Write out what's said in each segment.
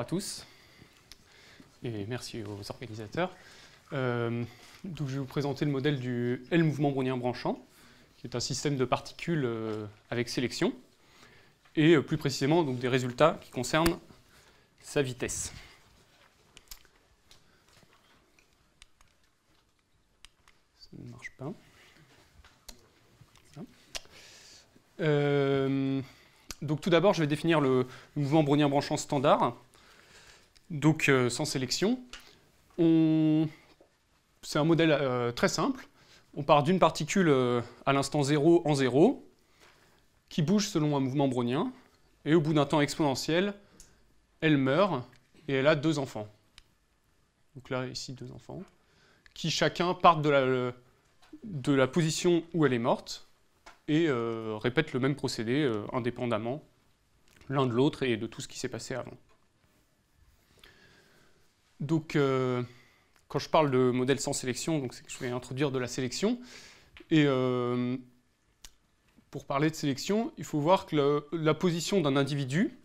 à tous et merci aux organisateurs. Euh, je vais vous présenter le modèle du L mouvement brownien branchant, qui est un système de particules euh, avec sélection, et euh, plus précisément donc, des résultats qui concernent sa vitesse. marche pas. donc tout d'abord, je vais définir le, mouvement brownien branchant standard donc euh, sans sélection. C'est un modèle euh, très simple. On part d'une particule euh, à l'instant 0 en 0, qui bouge selon un mouvement brownien, et au bout d'un temps exponentiel, elle meurt, et elle a deux enfants. Donc là, ici, deux enfants, qui chacun partent de la, de la position où elle est morte, et répètent le même procédé indépendamment l'un de l'autre et de tout ce qui s'est passé avant. Donc, euh, quand je parle de modèle sans sélection, je vais introduire de la sélection. Et euh, pour parler de sélection, il faut voir que la position d'un individu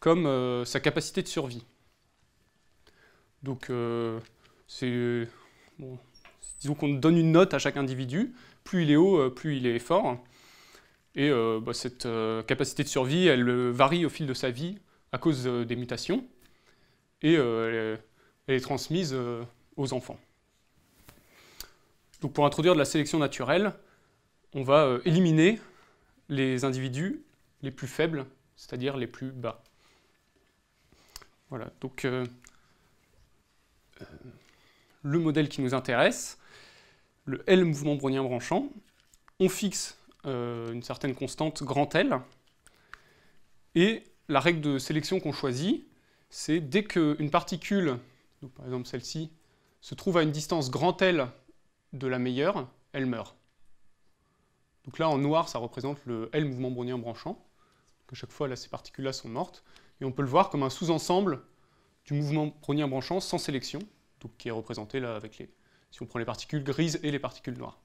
comme euh, sa capacité de survie. Donc, c'est disons qu'on donne une note à chaque individu. Plus il est haut, plus il est fort. Et bah, cette capacité de survie, elle varie au fil de sa vie à cause des mutations. Et elle est transmise euh, aux enfants. Donc pour introduire de la sélection naturelle, on va euh, éliminer les individus les plus faibles, c'est-à-dire les plus bas. Voilà, donc euh, le modèle qui nous intéresse, le L mouvement brownien branchant, on fixe une certaine constante grand L, et la règle de sélection qu'on choisit, c'est dès qu'une particule par exemple celle-ci se trouve à une distance grand L de la meilleure, elle meurt. Donc là en noir ça représente le L mouvement brownien branchant. A chaque fois là ces particules-là sont mortes. Et on peut le voir comme un sous-ensemble du mouvement brownien branchant sans sélection, donc qui est représenté là avec les, si on prend les particules grises et les particules noires.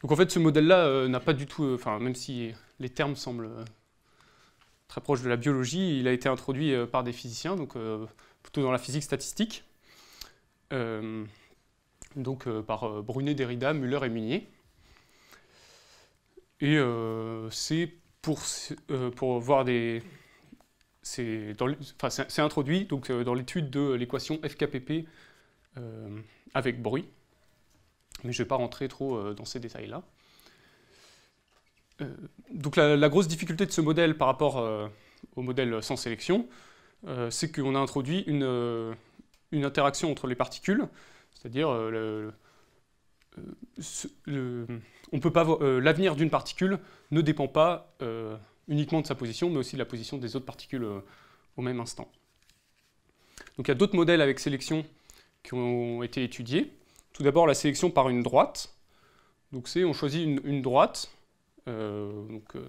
Donc en fait, ce modèle-là euh, n'a pas du tout, euh, enfin même si les termes semblent euh, très proches de la biologie, il a été introduit par des physiciens, donc plutôt dans la physique statistique, euh, donc euh, par euh, Brunet, Derrida, Muller et Munier. Et c'est pour, voir des... C'est introduit donc, dans l'étude de l'équation FKPP avec bruit, mais je ne vais pas rentrer trop dans ces détails-là donc la, grosse difficulté de ce modèle par rapport au modèle sans sélection, euh, c'est qu'on a introduit euh, une, interaction entre les particules, c'est-à-dire l'avenir d'une particule ne dépend pas euh, uniquement de sa position, mais aussi de la position des autres particules au même instant. il y a d'autres modèles avec sélection qui ont été étudiés. Tout d'abord la sélection par une droite. on choisit une, droite qui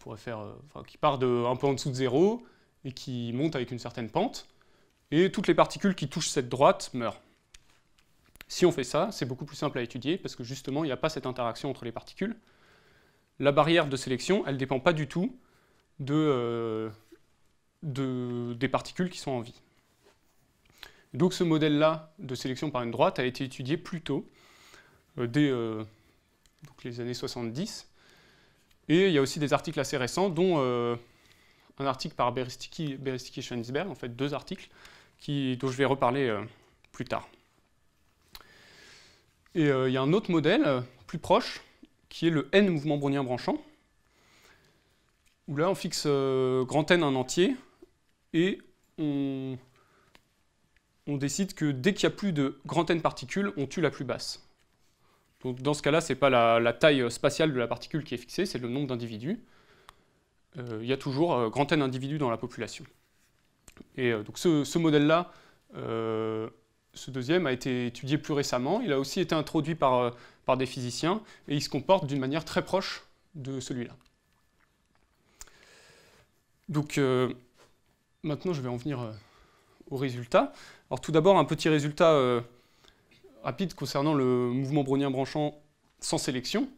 pourrait faire, qui part de un peu en dessous de zéro, et qui monte avec une certaine pente, et toutes les particules qui touchent cette droite meurent. Si on fait ça, c'est beaucoup plus simple à étudier, parce que justement, il n'y a pas cette interaction entre les particules. La barrière de sélection, elle ne dépend pas du tout euh, de, des particules qui sont en vie. Donc ce modèle-là de sélection par une droite a été étudié plus tôt, euh, dès euh, les années 70. Et il y a aussi des articles assez récents, dont un article par Beristiki, et en fait deux articles, dont je vais reparler euh, plus tard. Et euh, il y a un autre modèle euh, plus proche, qui est le N mouvement brownien branchant, où là on fixe grand N un entier, et on, décide que dès qu'il n'y a plus de grand N particules, on tue la plus basse. Donc dans ce cas-là, ce n'est pas la, taille spatiale de la particule qui est fixée, c'est le nombre d'individus. Euh, il y a toujours euh, grand N individus dans la population. Et euh, donc ce, modèle-là, ce deuxième, a été étudié plus récemment. Il a aussi été introduit par, par des physiciens et il se comporte d'une manière très proche de celui-là. Donc maintenant, je vais en venir aux résultats. Alors tout d'abord, un petit résultat rapide concernant le mouvement brownien branchant sans sélection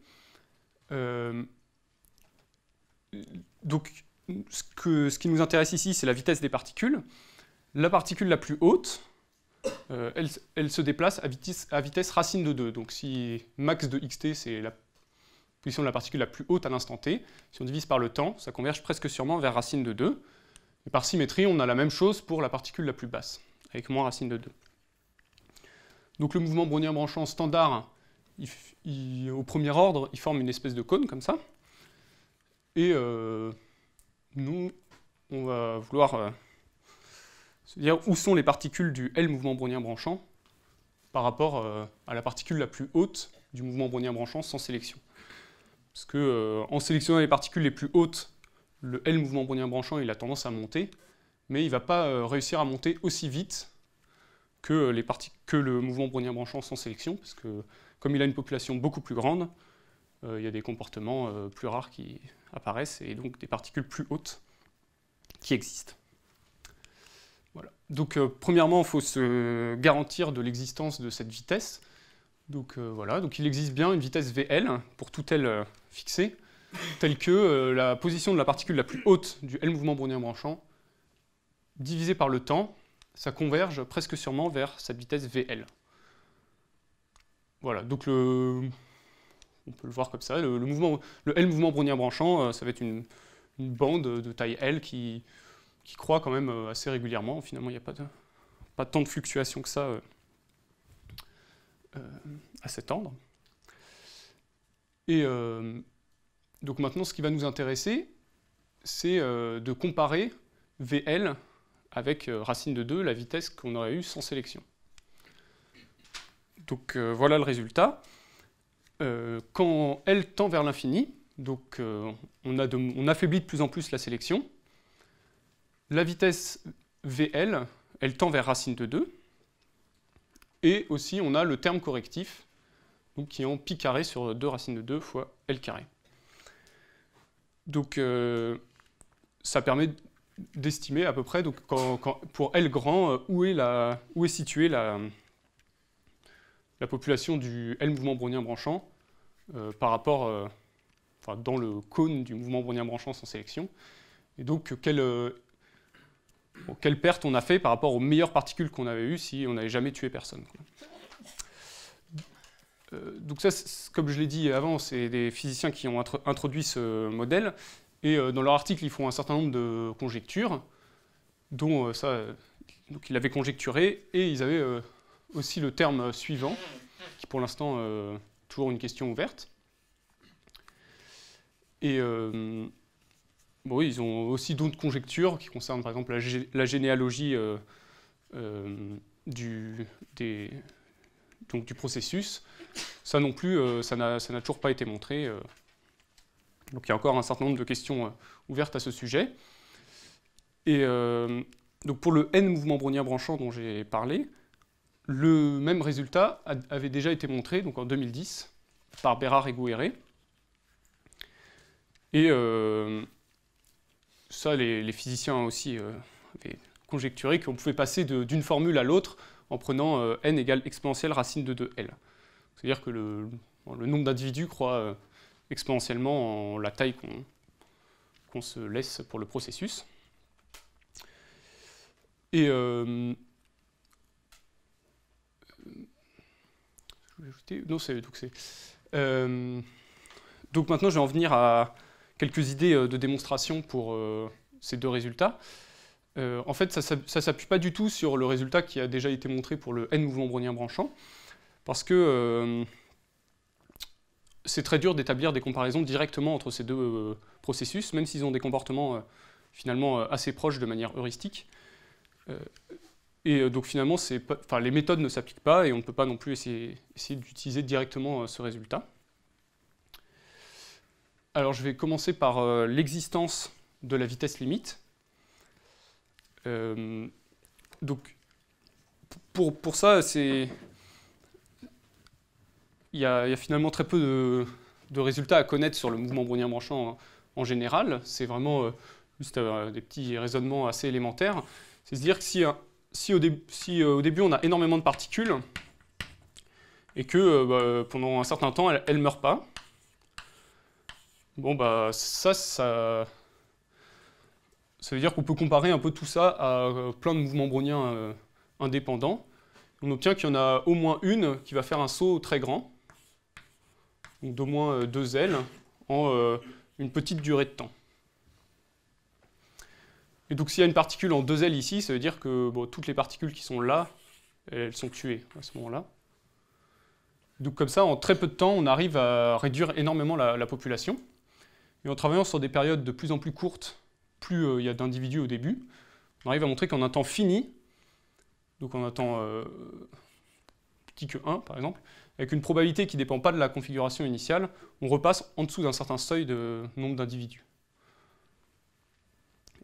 donc, ce, qui nous intéresse ici, c'est la vitesse des particules. La particule la plus haute, euh, elle, se déplace à vitesse, racine de 2. Donc si max de xt, c'est la position de la particule la plus haute à l'instant t, si on divise par le temps, ça converge presque sûrement vers racine de 2. Et par symétrie, on a la même chose pour la particule la plus basse, avec moins racine de 2. Donc le mouvement brownien branchant standard, au premier ordre, il forme une espèce de cône comme ça. Et euh, nous, on va vouloir euh, se dire où sont les particules du L mouvement brownien branchant par rapport euh, à la particule la plus haute du mouvement brownien branchant sans sélection. Parce que en sélectionnant les particules les plus hautes, le L mouvement brownien branchant il a tendance à monter, mais il ne va pas réussir à monter aussi vite que, les que le mouvement brownien branchant sans sélection, parce que comme il a une population beaucoup plus grande, il y a des comportements plus rares qui, apparaissent, et donc des particules plus hautes qui existent. Voilà. Donc euh, premièrement, il faut se garantir de l'existence de cette vitesse. Donc euh, voilà, donc il existe bien une vitesse VL pour tout L euh, fixé, telle que la position de la particule la plus haute du L mouvement brownien branchant divisée par le temps, ça converge presque sûrement vers cette vitesse VL. Voilà, donc le, on peut le voir comme ça. Le, mouvement, L mouvement brunier branchant, euh, ça va être une, bande de taille L qui, croît quand même euh, assez régulièrement. Finalement, il n'y a pas, tant de fluctuations que ça euh, euh à s'étendre. Et donc maintenant, ce qui va nous intéresser, c'est de comparer VL avec racine de 2, la vitesse qu'on aurait eue sans sélection. Donc voilà le résultat. Euh, quand L tend vers l'infini, donc euh, on, affaiblit de plus en plus la sélection, la vitesse VL, elle tend vers racine de 2, et aussi on a le terme correctif, donc qui est en pi carré sur 2 racine de 2 fois L carré. Donc euh, ça permet d'estimer à peu près, donc, pour L grand, où est, où est située la, la population du L mouvement brownien branchant euh, par rapport, euh, dans le cône du mouvement brownien branchant sans sélection. Et donc, quelle, euh, quelle perte on a fait par rapport aux meilleures particules qu'on avait eues si on n'avait jamais tué personne. Donc ça, comme je l'ai dit avant, c'est des physiciens qui ont introduit ce modèle. Et dans leur article, ils font un certain nombre de conjectures, dont ça, donc ils l'avaient conjecturé, et ils avaient aussi le terme suivant, qui pour l'instant euh, toujours une question ouverte. Et euh, bon, ils ont aussi d'autres conjectures qui concernent par exemple la, généalogie euh, du, donc, du processus. Ça non plus, ça n'a toujours pas été montré. Donc il y a encore un certain nombre de questions ouvertes à ce sujet. Et donc pour le N mouvement brownien branchant dont j'ai parlé, le même résultat avait déjà été montré donc en 2010 par Bérard et Et euh, ça, les, physiciens aussi euh, avaient conjecturé qu'on pouvait passer d'une formule à l'autre en prenant euh, n égale exponentielle racine de 2l. C'est-à-dire que le, nombre d'individus croît exponentiellement en la taille qu'on se laisse pour le processus. Et Euh, donc maintenant, je vais en venir à quelques idées euh, de démonstration pour euh, ces deux résultats. en fait, ça ne s'appuie pas du tout sur le résultat qui a déjà été montré pour le n mouvement brownien branchant, parce que c'est très dur d'établir des comparaisons directement entre ces deux processus, même s'ils ont des comportements finalement assez proches de manière heuristique. Et euh, donc finalement, les méthodes ne s'appliquent pas et on ne peut pas non plus essayer, d'utiliser directement euh, ce résultat. Alors je vais commencer par euh, l'existence de la vitesse limite. donc pour, ça, il y, a finalement très peu de, résultats à connaître sur le mouvement brownien branchant hein, en, général. C'est vraiment juste des petits raisonnements assez élémentaires. C'est-à-dire que si si, au, si euh, au, début on a énormément de particules et que euh, bah, pendant un certain temps elles ne meurent pas, bon bah ça, ça, veut dire qu'on peut comparer un peu tout ça à euh, plein de mouvements browniens indépendants. On obtient qu'il y en a au moins une qui va faire un saut très grand, donc d'au moins deux ailes, en une petite durée de temps. Et donc s'il y a une particule en deux l ici, ça veut dire que toutes les particules qui sont là, elles sont tuées à ce moment-là. Donc comme ça, en très peu de temps, on arrive à réduire énormément la, population. Et en travaillant sur des périodes de plus en plus courtes, plus euh, il y a d'individus au début, on arrive à montrer qu'en un temps fini, donc en un temps euh, petit que 1 par exemple, avec une probabilité qui ne dépend pas de la configuration initiale, on repasse en dessous d'un certain seuil de nombre d'individus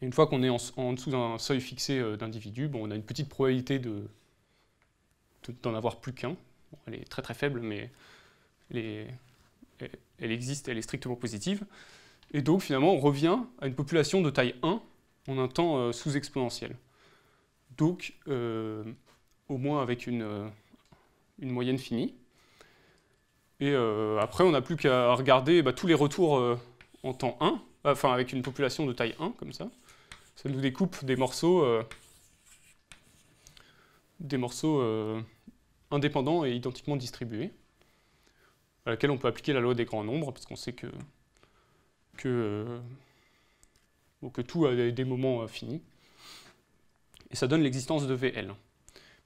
une fois qu'on est en, dessous d'un seuil fixé euh, d'individus, bon, on a une petite probabilité d'en de, d'en avoir plus qu'un. elle est très très faible, mais elle existe, elle est strictement positive. Et donc finalement, on revient à une population de taille 1 en un temps euh, sous-exponentiel. Donc, euh, au moins avec une, une moyenne finie. Et après, on n'a plus qu'à regarder bah, tous les retours en temps 1, enfin avec une population de taille 1, comme ça ça nous découpe des morceaux, euh, des morceaux euh, indépendants et identiquement distribués, à laquelle on peut appliquer la loi des grands nombres, parce qu'on sait que, que, euh, que tout a des moments finis. Et ça donne l'existence de VL.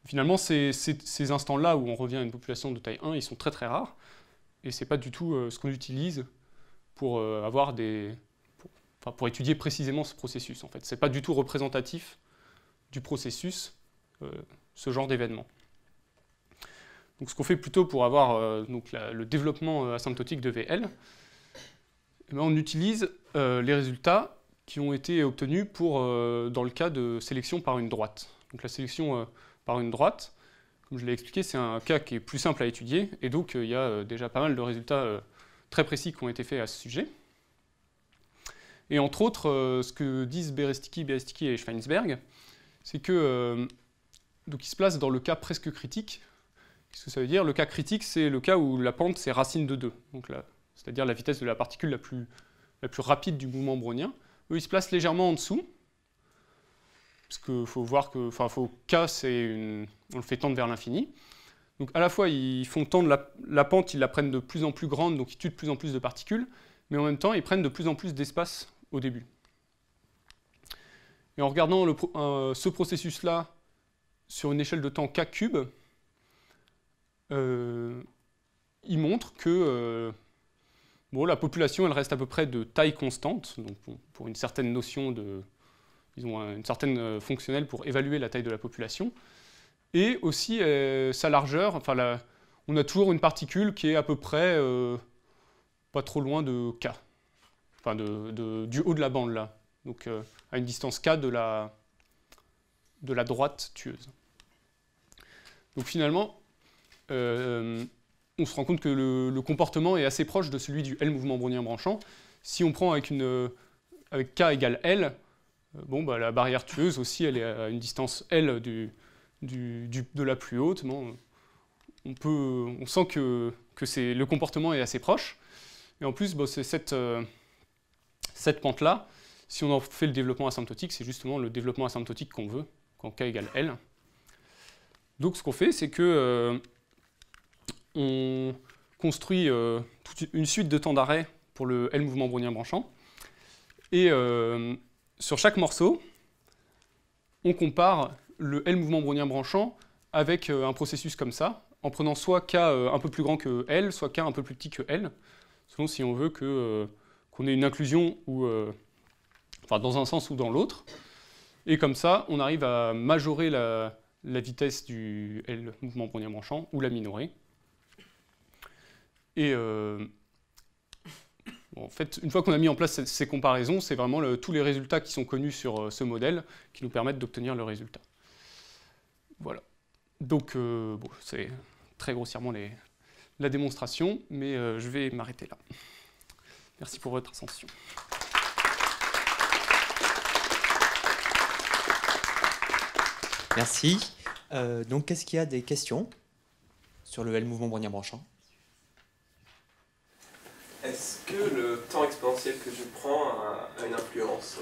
Finalement, ces, instants-là où on revient à une population de taille 1, ils sont très très rares, et ce n'est pas du tout ce qu'on utilise pour avoir des, pour étudier précisément ce processus. En fait, c'est pas du tout représentatif du processus, euh, ce genre d'événement. Donc, ce qu'on fait plutôt pour avoir euh, donc le développement euh, asymptotique de VL, eh ben, on utilise les résultats qui ont été obtenus pour, dans le cas de sélection par une droite. Donc, la sélection par une droite, comme je l'ai expliqué, c'est un cas qui est plus simple à étudier, et donc il y a déjà pas mal de résultats très précis qui ont été faits à ce sujet. Et entre autres, euh, ce que disent Berestiki, Berestiki et Schweinsberg, c'est que euh, donc ils se placent dans le cas presque critique. Qu'est-ce que ça veut dire Le cas critique, c'est le cas où la pente, c'est racine de 2, c'est-à-dire la vitesse de la particule la plus, rapide du mouvement brownien. Eux, ils se placent légèrement en dessous, parce qu'il faut voir que, enfin, faut K, une, on le fait tendre vers l'infini. Donc à la fois, ils font tendre la, la, pente, ils la prennent de plus en plus grande, donc ils tuent de plus en plus de particules, mais en même temps, ils prennent de plus en plus d'espace au début. Et en regardant ce processus-là sur une échelle de temps k cube, euh, il montre que euh, bon, la population elle reste à peu près de taille constante, donc pour une certaine notion de, disons, une certaine euh, fonctionnelle pour évaluer la taille de la population, et aussi sa largeur. Enfin, on a toujours une particule qui est à peu près pas trop loin de k enfin de, du haut de la bande là, donc euh, à une distance k de la, de la droite tueuse. Donc finalement, euh, on se rend compte que le, comportement est assez proche de celui du L mouvement brownien branchant. Si on prend avec, k égale L, euh, bon, bah, la barrière tueuse aussi, elle est à une distance L du, de la plus haute. on, peut, on sent que, que le comportement est assez proche. Et en plus, bah, c'est cette cette pente-là, si on en fait le développement asymptotique, c'est justement le développement asymptotique qu'on veut, quand k égale L. Donc ce qu'on fait, c'est que euh, on construit euh, une suite de temps d'arrêt pour le L mouvement brownien branchant. Et euh, sur chaque morceau, on compare le L mouvement brownien branchant avec un processus comme ça, en prenant soit K un peu plus grand que L, soit K un peu plus petit que L, selon si on veut que qu'on ait une inclusion euh, dans un sens ou dans l'autre. Et comme ça, on arrive à majorer la, vitesse du L mouvement premier branchant ou la minorer. Et euh, en fait, une fois qu'on a mis en place ces, comparaisons, c'est vraiment tous les résultats qui sont connus sur euh, ce modèle qui nous permettent d'obtenir le résultat. Voilà. Donc, c'est très grossièrement la démonstration, mais je vais m'arrêter là. Merci pour votre attention. Merci. Euh, donc, quest ce qu'il y a des questions sur le L mouvement brunier branchant Est-ce que le temps exponentiel que je prends a, une influence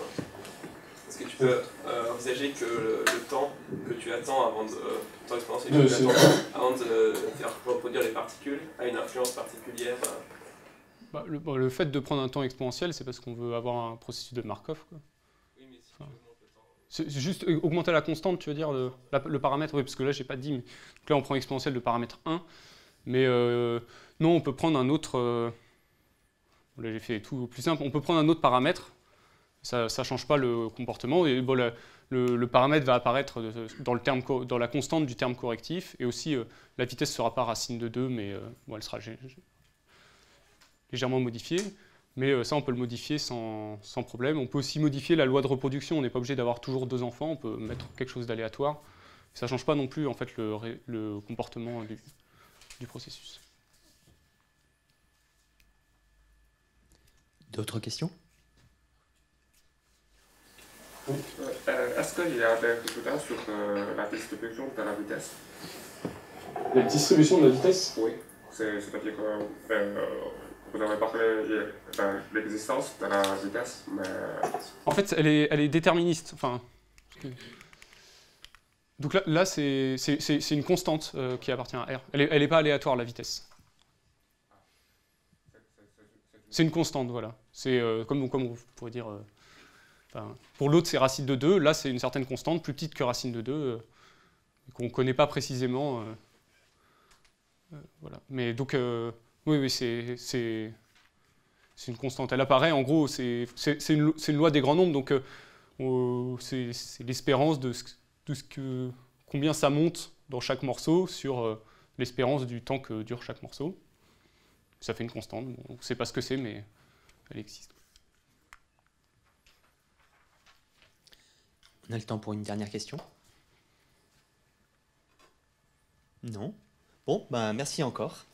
Est-ce que tu peux euh, envisager que le, temps que tu attends euh, avant de faire reproduire les particules a une influence particulière le, fait de prendre un temps exponentiel, c'est parce qu'on veut avoir un processus de Markov. Quoi. Oui, mais si le temps... Euh, juste euh, augmenter la constante, tu veux dire, le, paramètre, oui, parce que là, j'ai pas dit, mais là, on prend exponentiel de paramètre 1, mais euh, non, on peut prendre un autre... là, j'ai fait tout plus simple, on peut prendre un autre paramètre, ça ne change pas le comportement, et le, paramètre va apparaître dans, le terme, dans la constante du terme correctif, et aussi la vitesse ne sera pas racine de 2, mais elle sera légèrement modifié. Mais euh, ça, on peut le modifier sans, problème. On peut aussi modifier la loi de reproduction. On n'est pas obligé d'avoir toujours deux enfants. On peut mettre quelque chose d'aléatoire. Ça ne change pas non plus en fait, le, comportement du, processus. D'autres questions euh, Est-ce qu'il y a des résultats sur euh, la distribution de la vitesse La distribution de la vitesse Oui. C'est-à-dire vous en pas parlé de euh, l'existence de la vitesse, mais... En fait, elle est, elle est déterministe. Enfin, donc là, là c'est une constante euh, qui appartient à R. Elle n'est pas aléatoire, la vitesse. C'est une constante, voilà. C'est euh, comme, comme vous dire... pour l'autre, c'est racine de 2. Là, c'est une certaine constante, plus petite que racine de 2, qu'on ne connaît pas précisément. voilà. Mais donc... Oui, oui, c'est une constante. Elle apparaît, en gros, c'est une, loi des grands nombres, donc euh, c'est l'espérance de, ce que, combien ça monte dans chaque morceau sur euh, l'espérance du temps que dure chaque morceau. Ça fait une constante, on ne sait pas ce que c'est, mais elle existe. On a le temps pour une dernière question Non Bon, bah merci encore.